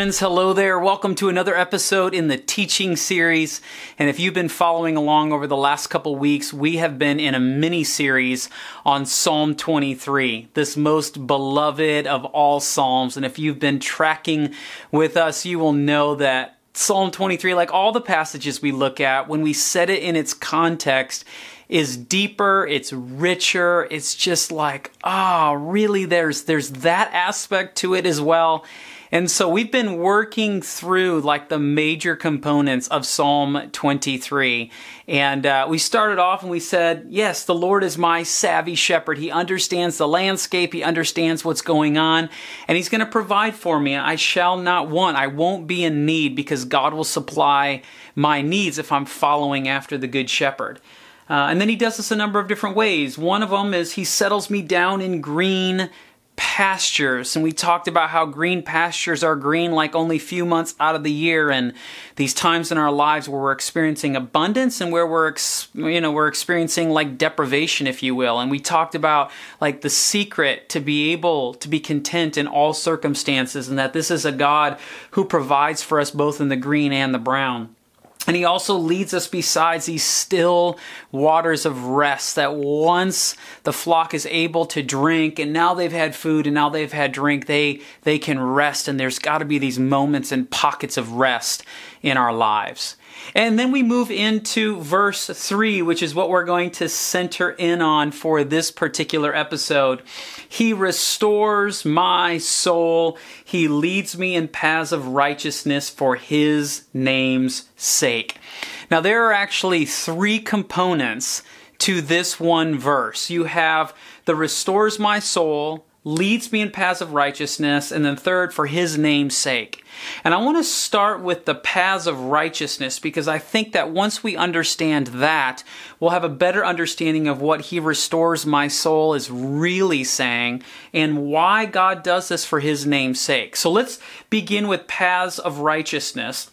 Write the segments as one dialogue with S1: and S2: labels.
S1: friends, hello there. Welcome to another episode in the teaching series. And if you've been following along over the last couple weeks, we have been in a mini series on Psalm 23, this most beloved of all Psalms. And if you've been tracking with us, you will know that Psalm 23, like all the passages we look at, when we set it in its context, is deeper, it's richer, it's just like, ah, oh, really, there's, there's that aspect to it as well. And so we've been working through like the major components of Psalm 23. And uh, we started off and we said, Yes, the Lord is my savvy shepherd. He understands the landscape, He understands what's going on, and He's going to provide for me. I shall not want, I won't be in need because God will supply my needs if I'm following after the Good Shepherd. Uh, and then he does this a number of different ways. One of them is he settles me down in green pastures and we talked about how green pastures are green like only few months out of the year and these times in our lives where we're experiencing abundance and where we're you know we're experiencing like deprivation if you will and we talked about like the secret to be able to be content in all circumstances and that this is a God who provides for us both in the green and the brown and he also leads us besides these still waters of rest that once the flock is able to drink and now they've had food and now they've had drink, they, they can rest. And there's got to be these moments and pockets of rest in our lives. And then we move into verse 3, which is what we're going to center in on for this particular episode. He restores my soul. He leads me in paths of righteousness for his name's sake. Now, there are actually three components to this one verse. You have the restores my soul, leads me in paths of righteousness, and then third, for his name's sake. And I want to start with the paths of righteousness because I think that once we understand that, we'll have a better understanding of what he restores my soul is really saying and why God does this for his name's sake. So let's begin with paths of righteousness.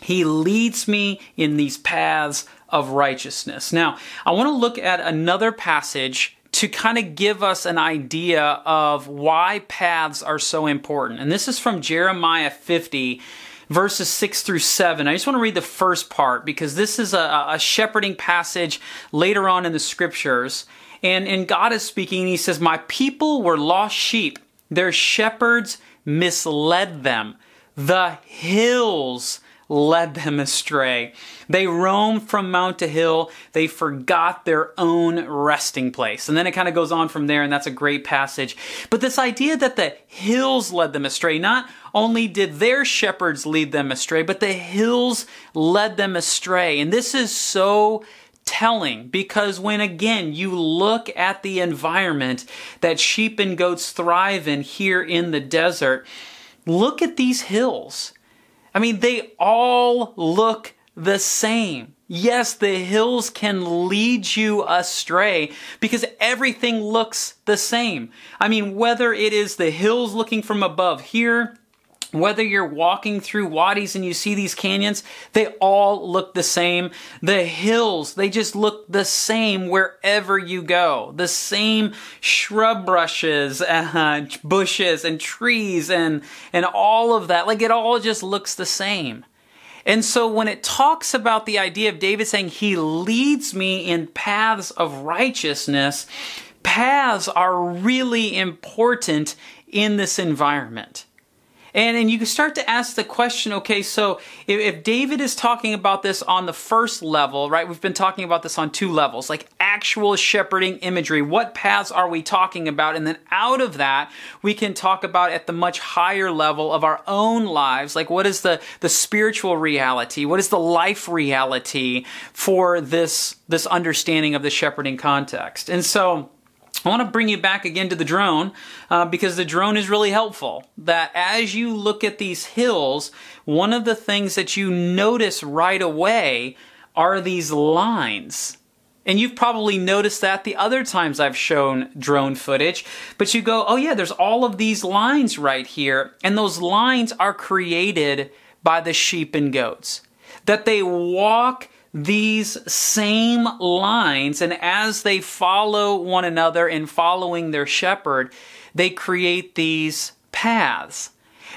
S1: He leads me in these paths of righteousness. Now, I want to look at another passage to kind of give us an idea of why paths are so important. And this is from Jeremiah 50 verses 6 through 7. I just want to read the first part because this is a, a, shepherding passage later on in the scriptures. And, and God is speaking, and He says, My people were lost sheep, their shepherds misled them. The hills led them astray. They roamed from mount to hill. They forgot their own resting place. And then it kind of goes on from there, and that's a great passage. But this idea that the hills led them astray, not only did their shepherds lead them astray, but the hills led them astray. And this is so telling because when again you look at the environment that sheep and goats thrive in here in the desert, look at these hills. I mean, they all look the same. Yes, the hills can lead you astray because everything looks the same. I mean, whether it is the hills looking from above here, whether you're walking through wadis and you see these canyons, they all look the same. The hills, they just look the same wherever you go. The same shrub brushes, uh, bushes and trees and, and all of that. Like it all just looks the same. And so when it talks about the idea of David saying, he leads me in paths of righteousness, paths are really important in this environment. And, and you start to ask the question okay, so if, if, David is talking about this on the first level, right, we've been talking about this on two levels, like actual shepherding imagery. What paths are we talking about? And then out of that, we can talk about at the much higher level of our own lives, like what is the, the spiritual reality? What is the life reality for this, this understanding of the shepherding context? And so, I want to bring you back again to the drone uh, because the drone is really helpful. That as you look at these hills, one of the things that you notice right away are these lines. And you've probably noticed that the other times I've shown drone footage, but you go, oh yeah, there's all of these lines right here. And those lines are created by the sheep and goats. That they walk these same lines, and as they follow one another in following their shepherd, they create these paths.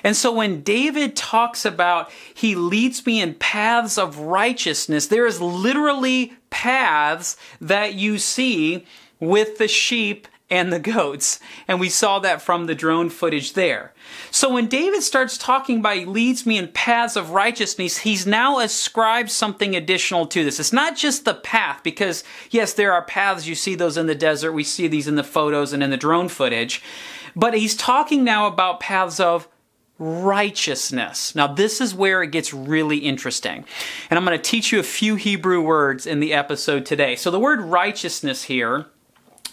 S1: And so when David talks about he leads me in paths of righteousness, there is literally paths that you see with the sheep and the goats. And we saw that from the drone footage there. So when David starts talking about leads me in paths of righteousness, he's now ascribed something additional to this. It's not just the path, because yes, there are paths. You see those in the desert. We see these in the photos and in the drone footage. But he's talking now about paths of righteousness. Now, this is where it gets really interesting. And I'm going to teach you a few Hebrew words in the episode today. So, the word righteousness here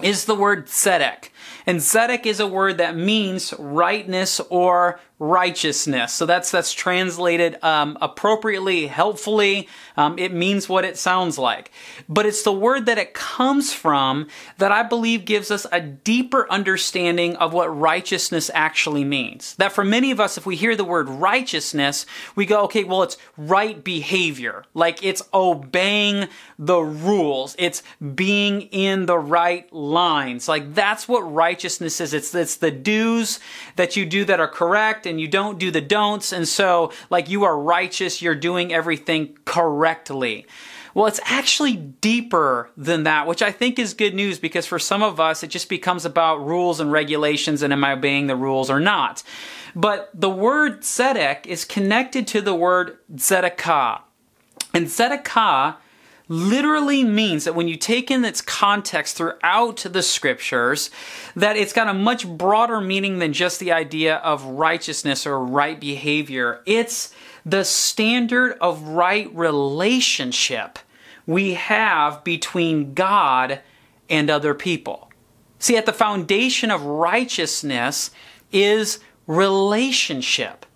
S1: is the word tzedek. And tzedek is a word that means rightness or righteousness. So that's that's translated um, appropriately, helpfully. Um, it means what it sounds like. But it's the word that it comes from that I believe gives us a deeper understanding of what righteousness actually means. That for many of us, if we hear the word righteousness, we go, okay, well, it's right behavior. Like it's obeying the rules. It's being in the right lines. Like that's what righteousness is. It's, it's the do's that you do that are correct and you don't do the don'ts. And so, like, you are righteous, you're doing everything correctly. Well, it's actually deeper than that, which I think is good news because for some of us, it just becomes about rules and regulations and am I obeying the rules or not. But the word tzedek is connected to the word zedekah, And zedekah literally means that when you take in its context throughout the scriptures, that it's got a much broader meaning than just the idea of righteousness or right behavior. It's the standard of right relationship we have between God and other people. See, at the foundation of righteousness is relationship.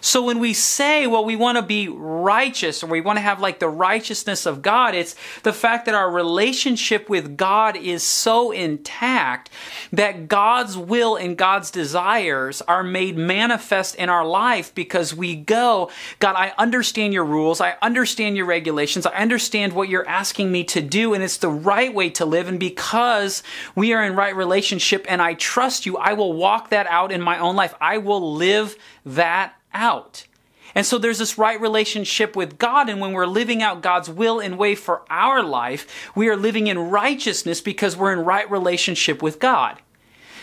S1: So when we say, well, we want to be righteous or we want to have like the righteousness of God, it's the fact that our relationship with God is so intact that God's will and God's desires are made manifest in our life because we go, God, I understand your rules. I understand your regulations. I understand what you're asking me to do. And it's the right way to live. And because we are in right relationship and I trust you, I will walk that out in my own life. I will live that out. And so there's this right relationship with God, and when we're living out God's will and way for our life, we are living in righteousness because we're in right relationship with God.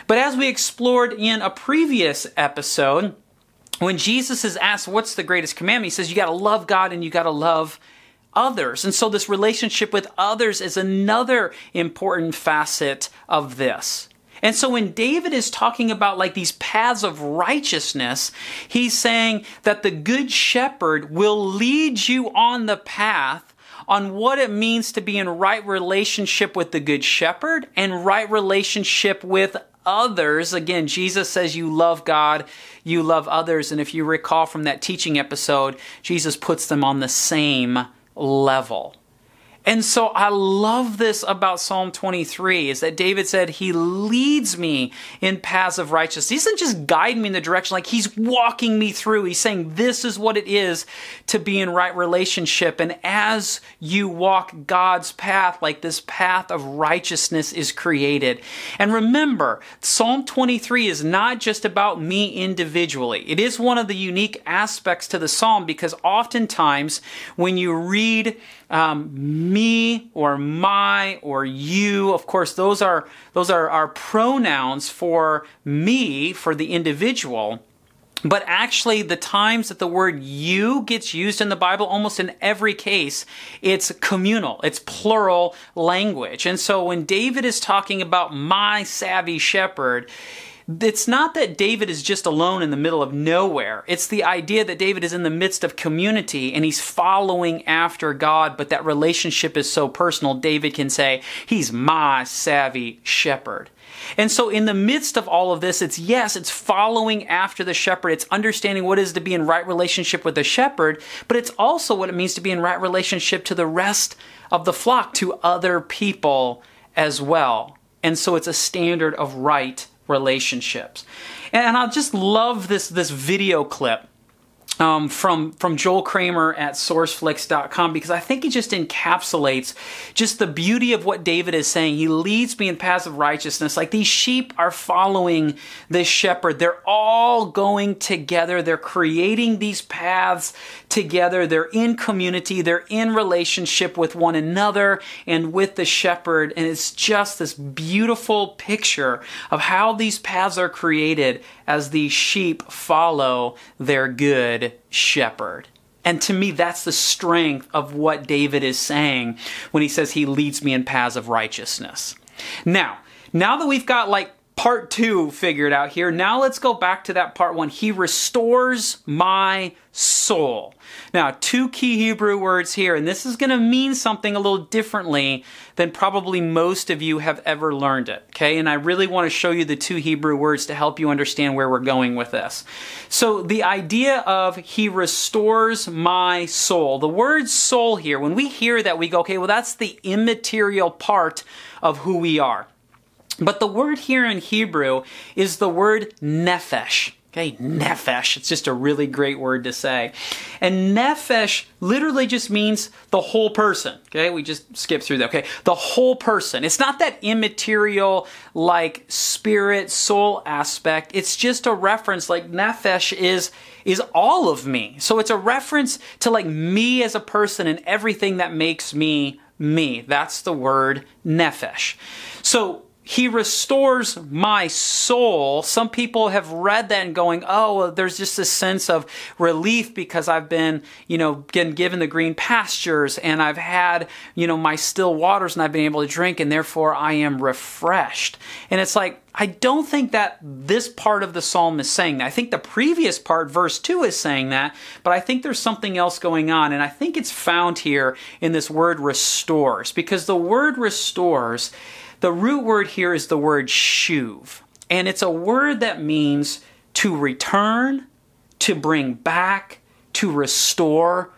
S1: But as we explored in a previous episode, when Jesus is asked, What's the greatest commandment? He says, You got to love God and you got to love others. And so this relationship with others is another important facet of this. And so when David is talking about like these paths of righteousness, he's saying that the good shepherd will lead you on the path on what it means to be in right relationship with the good shepherd and right relationship with others. Again, Jesus says you love God, you love others. And if you recall from that teaching episode, Jesus puts them on the same level. And so I love this about Psalm 23 is that David said, He leads me in paths of righteousness. He doesn't just guide me in the direction, like He's walking me through. He's saying, This is what it is to be in right relationship. And as you walk God's path, like this path of righteousness is created. And remember, Psalm 23 is not just about me individually, it is one of the unique aspects to the psalm because oftentimes when you read um, me or my or you. Of course, those are, those are our pronouns for me, for the individual. But actually, the times that the word you gets used in the Bible, almost in every case, it's communal, it's plural language. And so when David is talking about my savvy shepherd, it's not that David is just alone in the middle of nowhere. It's the idea that David is in the midst of community and he's following after God, but that relationship is so personal. David can say, He's my savvy shepherd. And so, in the midst of all of this, it's yes, it's following after the shepherd. It's understanding what it is to be in right relationship with the shepherd, but it's also what it means to be in right relationship to the rest of the flock, to other people as well. And so, it's a standard of right relationships. And I just love this, this video clip um, from from Joel Kramer at sourceflix.com because I think it just encapsulates just the beauty of what David is saying. He leads me in paths of righteousness. Like these sheep are following this shepherd. They're all going together. They're creating these paths together. They're in community. They're in relationship with one another and with the shepherd. And it's just this beautiful picture of how these paths are created as these sheep follow their good shepherd. And to me, that's the strength of what David is saying when he says, He leads me in paths of righteousness. Now, now that we've got like part two figured out here. Now let's go back to that part one. He restores my soul. Now, two key Hebrew words here, and this is going to mean something a little differently than probably most of you have ever learned it, okay? And I really want to show you the two Hebrew words to help you understand where we're going with this. So, the idea of he restores my soul. The word soul here, when we hear that, we go, okay, well, that's the immaterial part of who we are. But the word here in Hebrew is the word nephesh. Okay, nephesh. It's just a really great word to say. And nephesh literally just means the whole person. Okay, we just skip through that. Okay, the whole person. It's not that immaterial, like spirit, soul aspect. It's just a reference, like nephesh is is all of me. So it's a reference to like me as a person and everything that makes me me. That's the word nephesh. So he restores my soul. Some people have read that and going, oh, well, there's just this sense of relief because I've been, you know, been given the green pastures and I've had, you know, my still waters and I've been able to drink and therefore I am refreshed. And it's like, I don't think that this part of the psalm is saying that. I think the previous part, verse 2, is saying that, but I think there's something else going on, and I think it's found here in this word restores, because the word restores, the root word here is the word shuv, and it's a word that means to return, to bring back, to restore,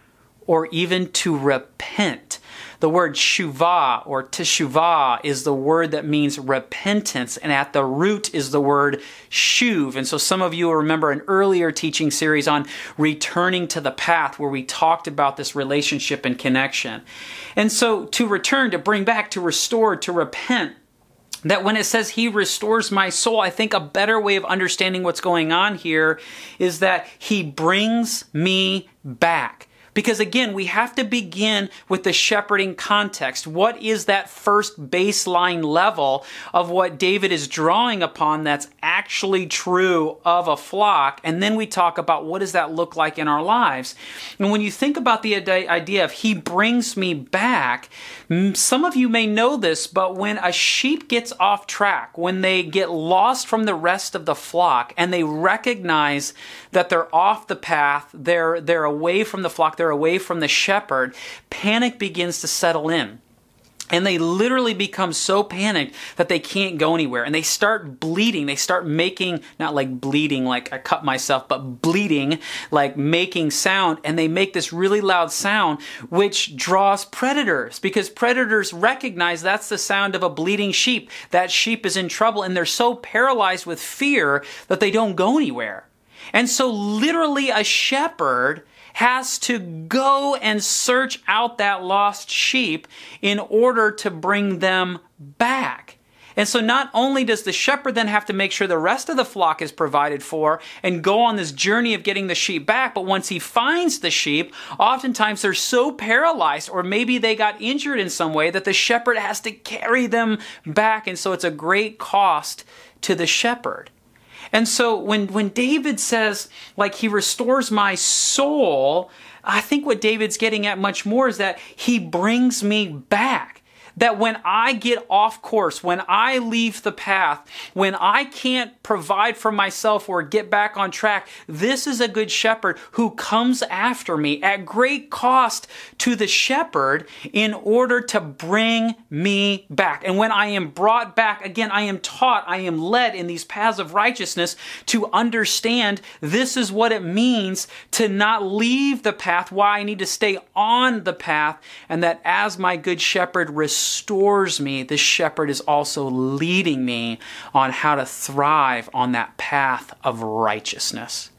S1: or even to repent. The word shuvah or teshuvah is the word that means repentance, and at the root is the word shuv. And so some of you will remember an earlier teaching series on returning to the path where we talked about this relationship and connection. And so to return, to bring back, to restore, to repent, that when it says he restores my soul, I think a better way of understanding what's going on here is that he brings me back. Because again, we have to begin with the shepherding context. What is that first baseline level of what David is drawing upon that's actually true of a flock? And then we talk about what does that look like in our lives? And when you think about the idea of he brings me back, some of you may know this, but when a sheep gets off track, when they get lost from the rest of the flock and they recognize that they're off the path, they're, they're away from the flock, they're away from the shepherd, panic begins to settle in. And they literally become so panicked that they can't go anywhere. And they start bleeding. They start making, not like bleeding, like I cut myself, but bleeding, like making sound. And they make this really loud sound, which draws predators because predators recognize that's the sound of a bleeding sheep. That sheep is in trouble. And they're so paralyzed with fear that they don't go anywhere. And so, literally, a shepherd has to go and search out that lost sheep in order to bring them back. And so not only does the shepherd then have to make sure the rest of the flock is provided for and go on this journey of getting the sheep back, but once he finds the sheep, oftentimes they're so paralyzed or maybe they got injured in some way that the shepherd has to carry them back. And so it's a great cost to the shepherd. And so when, when David says, like, he restores my soul, I think what David's getting at much more is that he brings me back that when I get off course, when I leave the path, when I can't provide for myself or get back on track, this is a good shepherd who comes after me at great cost to the shepherd in order to bring me back. And when I am brought back, again, I am taught, I am led in these paths of righteousness to understand this is what it means to not leave the path, why I need to stay on the path, and that as my good shepherd restores restores me, this shepherd is also leading me on how to thrive on that path of righteousness.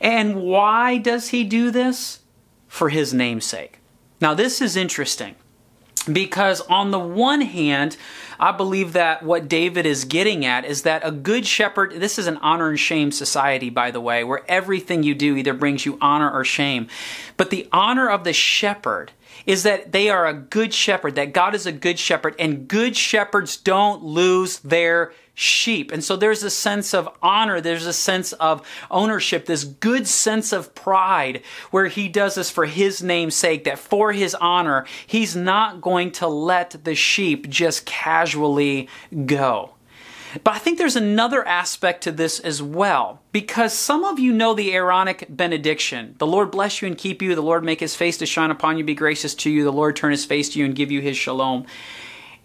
S1: And why does he do this? For his namesake. Now, this is interesting because, on the one hand, I believe that what David is getting at is that a good shepherd, this is an honor and shame society, by the way, where everything you do either brings you honor or shame. But the honor of the shepherd is that they are a good shepherd, that God is a good shepherd, and good shepherds don't lose their sheep. And so there's a sense of honor, there's a sense of ownership, this good sense of pride where he does this for his name's sake, that for his honor, he's not going to let the sheep just casually go. But I think there's another aspect to this as well, because some of you know the Aaronic benediction. The Lord bless you and keep you. The Lord make his face to shine upon you, be gracious to you. The Lord turn his face to you and give you his shalom.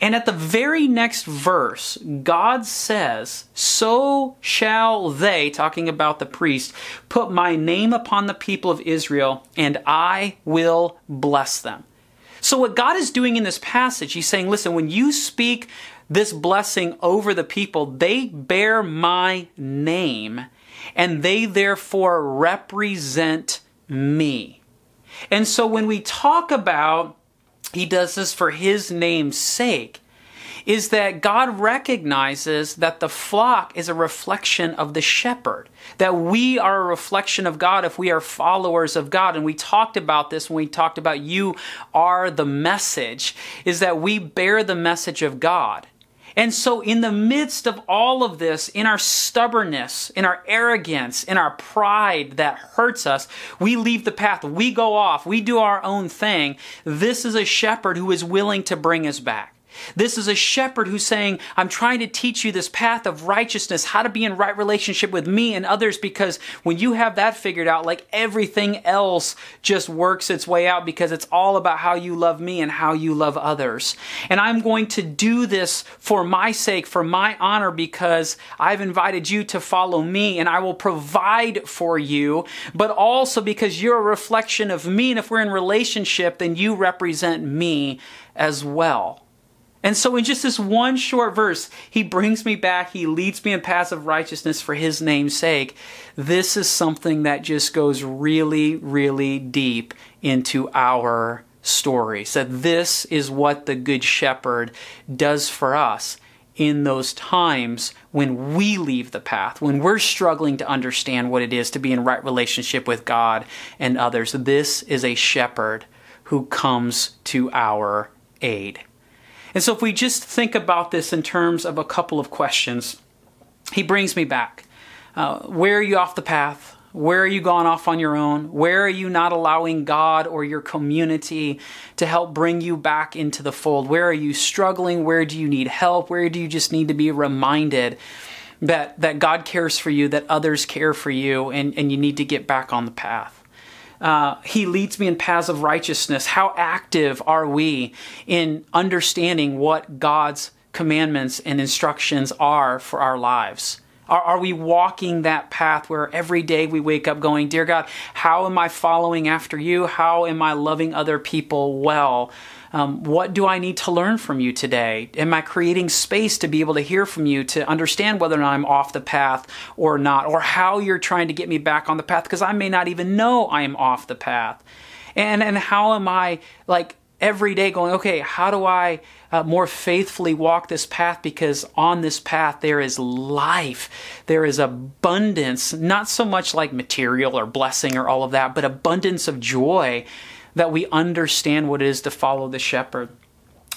S1: And at the very next verse, God says, So shall they, talking about the priest, put my name upon the people of Israel, and I will bless them. So, what God is doing in this passage, He's saying, Listen, when you speak this blessing over the people, they bear my name, and they therefore represent me. And so when we talk about he does this for his name's sake, is that God recognizes that the flock is a reflection of the shepherd, that we are a reflection of God if we are followers of God. And we talked about this when we talked about you are the message, is that we bear the message of God. And so, in the midst of all of this, in our stubbornness, in our arrogance, in our pride that hurts us, we leave the path. We go off. We do our own thing. This is a shepherd who is willing to bring us back. This is a shepherd who's saying, I'm trying to teach you this path of righteousness, how to be in right relationship with me and others, because when you have that figured out, like everything else just works its way out because it's all about how you love me and how you love others. And I'm going to do this for my sake, for my honor, because I've invited you to follow me and I will provide for you, but also because you're a reflection of me. And if we're in relationship, then you represent me as well. And so, in just this one short verse, he brings me back. He leads me in paths of righteousness for his name's sake. This is something that just goes really, really deep into our story. So, this is what the Good Shepherd does for us in those times when we leave the path, when we're struggling to understand what it is to be in right relationship with God and others. This is a shepherd who comes to our aid. And so if we just think about this in terms of a couple of questions, he brings me back. Uh, where are you off the path? Where are you gone off on your own? Where are you not allowing God or your community to help bring you back into the fold? Where are you struggling? Where do you need help? Where do you just need to be reminded that, that God cares for you, that others care for you, and, and you need to get back on the path? Uh, he leads me in paths of righteousness. How active are we in understanding what God's commandments and instructions are for our lives? Are, are, we walking that path where every day we wake up going, Dear God, how am I following after you? How am I loving other people well? Um, what do I need to learn from you today? Am I creating space to be able to hear from you to understand whether or not I'm off the path or not, or how you're trying to get me back on the path? Because I may not even know I am off the path. And, and how am I like every day going, okay, how do I uh, more faithfully walk this path? Because on this path, there is life, there is abundance, not so much like material or blessing or all of that, but abundance of joy that we understand what it is to follow the shepherd?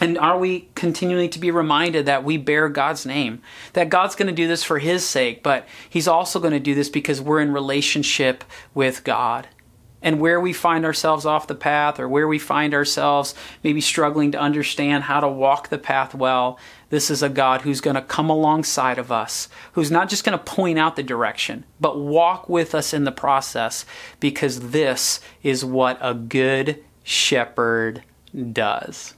S1: And are we continually to be reminded that we bear God's name? That God's going to do this for His sake, but He's also going to do this because we're in relationship with God and where we find ourselves off the path or where we find ourselves maybe struggling to understand how to walk the path well, this is a God who's going to come alongside of us, who's not just going to point out the direction, but walk with us in the process because this is what a good shepherd does.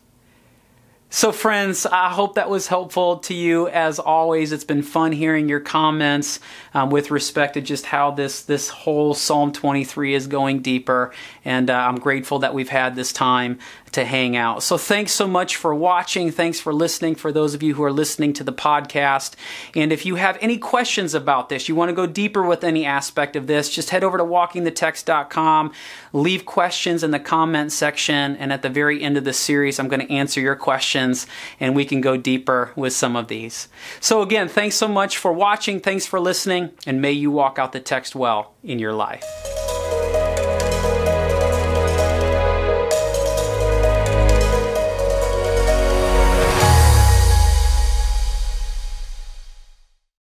S1: So friends, I hope that was helpful to you. As always, it's been fun hearing your comments um, with respect to just how this this whole Psalm 23 is going deeper, and uh, I'm grateful that we've had this time to hang out. So thanks so much for watching. Thanks for listening for those of you who are listening to the podcast. And if you have any questions about this, you want to go deeper with any aspect of this, just head over to walkingthetext.com, leave questions in the comment section, and at the very end of the series, I'm going to answer your question questions and we can go deeper with some of these. So again, thanks so much for watching. Thanks for listening and may you walk out the text well in your life.